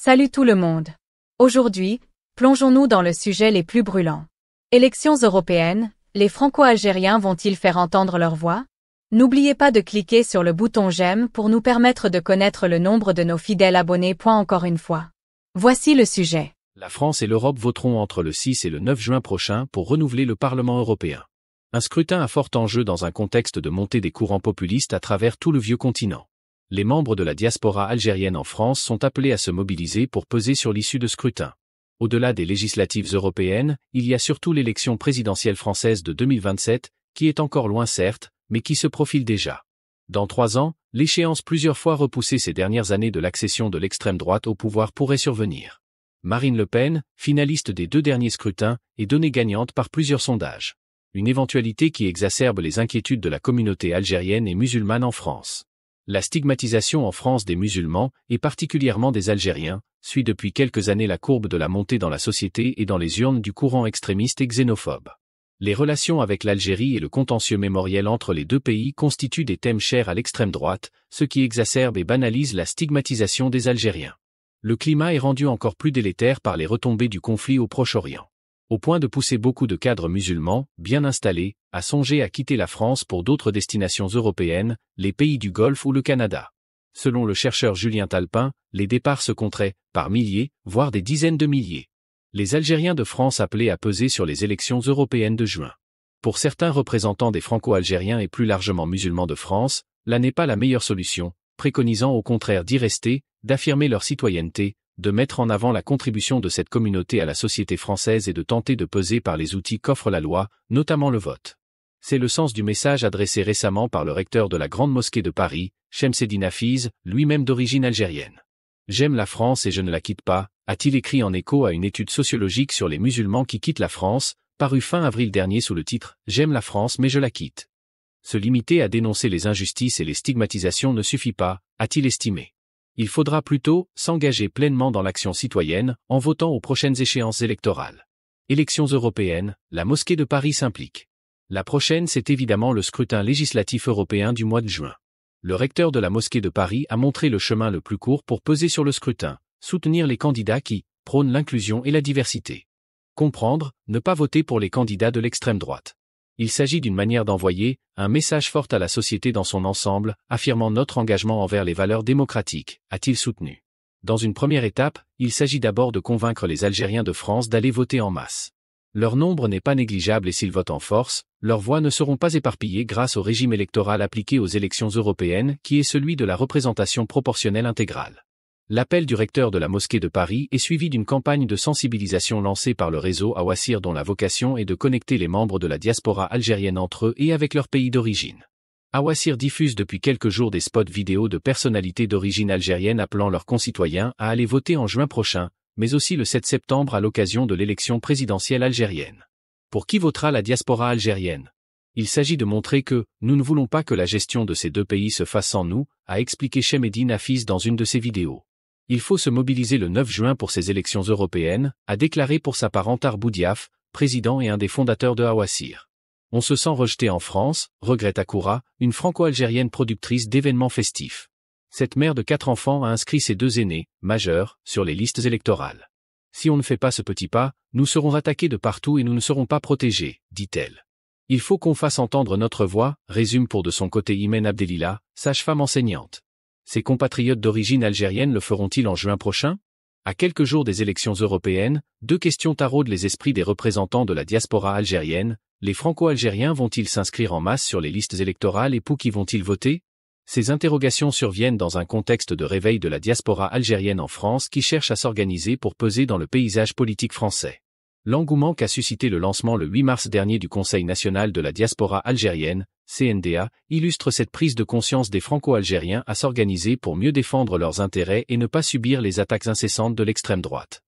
Salut tout le monde. Aujourd'hui, plongeons-nous dans le sujet les plus brûlants. Élections européennes, les franco-algériens vont-ils faire entendre leur voix N'oubliez pas de cliquer sur le bouton j'aime pour nous permettre de connaître le nombre de nos fidèles abonnés. encore une fois. Voici le sujet. La France et l'Europe voteront entre le 6 et le 9 juin prochain pour renouveler le Parlement européen. Un scrutin à fort enjeu dans un contexte de montée des courants populistes à travers tout le vieux continent les membres de la diaspora algérienne en France sont appelés à se mobiliser pour peser sur l'issue de scrutin. Au-delà des législatives européennes, il y a surtout l'élection présidentielle française de 2027, qui est encore loin certes, mais qui se profile déjà. Dans trois ans, l'échéance plusieurs fois repoussée ces dernières années de l'accession de l'extrême droite au pouvoir pourrait survenir. Marine Le Pen, finaliste des deux derniers scrutins, est donnée gagnante par plusieurs sondages. Une éventualité qui exacerbe les inquiétudes de la communauté algérienne et musulmane en France la stigmatisation en France des musulmans, et particulièrement des Algériens, suit depuis quelques années la courbe de la montée dans la société et dans les urnes du courant extrémiste et xénophobe. Les relations avec l'Algérie et le contentieux mémoriel entre les deux pays constituent des thèmes chers à l'extrême droite, ce qui exacerbe et banalise la stigmatisation des Algériens. Le climat est rendu encore plus délétère par les retombées du conflit au Proche-Orient au point de pousser beaucoup de cadres musulmans, bien installés, à songer à quitter la France pour d'autres destinations européennes, les pays du Golfe ou le Canada. Selon le chercheur Julien Talpin, les départs se compteraient, par milliers, voire des dizaines de milliers. Les Algériens de France appelaient à peser sur les élections européennes de juin. Pour certains représentants des Franco-Algériens et plus largement musulmans de France, la n'est pas la meilleure solution, préconisant au contraire d'y rester, d'affirmer leur citoyenneté, de mettre en avant la contribution de cette communauté à la société française et de tenter de peser par les outils qu'offre la loi, notamment le vote. C'est le sens du message adressé récemment par le recteur de la Grande Mosquée de Paris, Chemseddin Afiz, lui-même d'origine algérienne. J'aime la France et je ne la quitte pas, a-t-il écrit en écho à une étude sociologique sur les musulmans qui quittent la France, parue fin avril dernier sous le titre J'aime la France mais je la quitte. Se limiter à dénoncer les injustices et les stigmatisations ne suffit pas, a-t-il estimé il faudra plutôt s'engager pleinement dans l'action citoyenne en votant aux prochaines échéances électorales. Élections européennes, la mosquée de Paris s'implique. La prochaine, c'est évidemment le scrutin législatif européen du mois de juin. Le recteur de la mosquée de Paris a montré le chemin le plus court pour peser sur le scrutin, soutenir les candidats qui prônent l'inclusion et la diversité. Comprendre, ne pas voter pour les candidats de l'extrême droite il s'agit d'une manière d'envoyer un message fort à la société dans son ensemble, affirmant notre engagement envers les valeurs démocratiques, a-t-il soutenu. Dans une première étape, il s'agit d'abord de convaincre les Algériens de France d'aller voter en masse. Leur nombre n'est pas négligeable et s'ils votent en force, leurs voix ne seront pas éparpillées grâce au régime électoral appliqué aux élections européennes qui est celui de la représentation proportionnelle intégrale. L'appel du recteur de la mosquée de Paris est suivi d'une campagne de sensibilisation lancée par le réseau Awassir dont la vocation est de connecter les membres de la diaspora algérienne entre eux et avec leur pays d'origine. Awassir diffuse depuis quelques jours des spots vidéo de personnalités d'origine algérienne appelant leurs concitoyens à aller voter en juin prochain, mais aussi le 7 septembre à l'occasion de l'élection présidentielle algérienne. Pour qui votera la diaspora algérienne Il s'agit de montrer que nous ne voulons pas que la gestion de ces deux pays se fasse sans nous, a expliqué Chemedine Afis dans une de ses vidéos il faut se mobiliser le 9 juin pour ces élections européennes, a déclaré pour sa part Antar Boudiaf, président et un des fondateurs de Awasir. On se sent rejeté en France, regrette Akoura, une franco-algérienne productrice d'événements festifs. Cette mère de quatre enfants a inscrit ses deux aînés, majeurs, sur les listes électorales. Si on ne fait pas ce petit pas, nous serons attaqués de partout et nous ne serons pas protégés, dit-elle. Il faut qu'on fasse entendre notre voix, résume pour de son côté Imen Abdelila, sage-femme enseignante. Ses compatriotes d'origine algérienne le feront-ils en juin prochain À quelques jours des élections européennes, deux questions taraudent les esprits des représentants de la diaspora algérienne. Les franco-algériens vont-ils s'inscrire en masse sur les listes électorales et pour qui vont-ils voter ces interrogations surviennent dans un contexte de réveil de la diaspora algérienne en France qui cherche à s'organiser pour peser dans le paysage politique français. L'engouement qu'a suscité le lancement le 8 mars dernier du Conseil national de la diaspora algérienne, CNDA, illustre cette prise de conscience des Franco-Algériens à s'organiser pour mieux défendre leurs intérêts et ne pas subir les attaques incessantes de l'extrême droite.